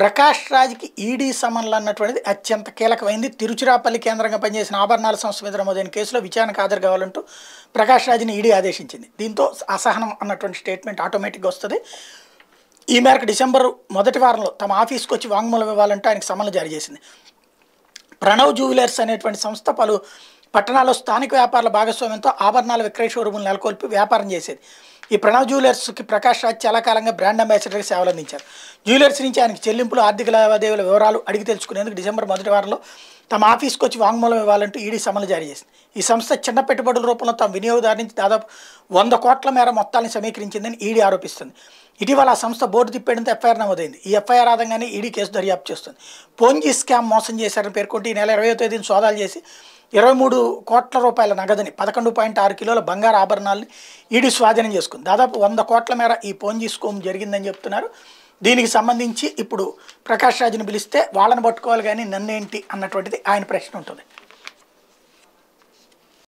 Prakash రాజ్కి ED సమన్లు అన్నటువంటిది అత్యంత కీలకమైంది తిరుచిరాపల్లి కేంద్రంగా పనిచేసిన ఆభరణాల సంస్థ మీద నమోదైన కేసులో విచారణకు హాజరు కావాలంటూ ప్రకాష్ రాజ్ని ఈడీ ఆదేశించింది దీంతో అసహనం అన్నటువంటి స్టేట్మెంట్ ఆటోమేటిక్గా వస్తుంది ఈ మేరకు డిసెంబర్ మొదటి వారంలో తమ ఆఫీస్కి వచ్చి వాంగ్మూలం ఇవ్వాలంటూ ఆయనకు సమన్లు జారీ చేసింది ప్రణవ్ జ్యువెలర్స్ అనేటువంటి సంస్థ పలు పట్టణాల్లో స్థానిక వ్యాపారుల భాగస్వామ్యంతో ఆభరణాల విక్రయ షోరూములు నెలకొల్పి వ్యాపారం చేసేది ఈ ప్రణవ్ జ్యువెలర్స్కి ప్రకాష్ రాజ్ చాలా కాలంగా బ్రాండ్ అంబాసిడర్గా సేవలు అందించారు జ్యువెలర్స్ నుంచి ఆయనకి చెల్లింపులు ఆర్థిక లావాదేవీల వివరాలు అడిగి తెలుసుకునేందుకు డిసెంబర్ మొదటి వారంలో తమ ఆఫీస్కి వచ్చి వాంగ్మూలం ఇవ్వాలంటూ ఈడీ సమన్లు జారీ చేసింది ఈ సంస్థ చిన్న పెట్టుబడుల రూపంలో తమ వినియోగదారు నుంచి దాదాపు వంద కోట్ల మేర మొత్తాన్ని సమీకరించిందని ఈడీ ఆరోపిస్తుంది ఇటీవల ఆ సంస్థ బోర్డు తిప్పేయడంతో ఎఫ్ఐఆర్ నమోదైంది ఈ ఎఫ్ఐఆర్ ఆదంగానే ఈడీ కేసు దర్యాప్తు చేస్తుంది పోంజీ స్కామ్ మోసం చేశారని పేర్కొంటూ ఈ నెల ఇరవై తేదీని సోదాలు చేసి ఇరవై మూడు కోట్ల రూపాయల నగదుని పదకొండు పాయింట్ ఆరు కిలోల బంగారు ఆభరణాలను ఈడీ స్వాధీనం చేసుకుంది దాదాపు వంద కోట్ల మేర ఈ పోంజీ స్కూమ్ జరిగిందని చెప్తున్నారు దీనికి సంబంధించి ఇప్పుడు ప్రకాష్ రాజుని పిలిస్తే వాళ్ళని పట్టుకోవాలి కానీ నన్నేంటి అన్నటువంటిది ఆయన ప్రశ్న ఉంటుంది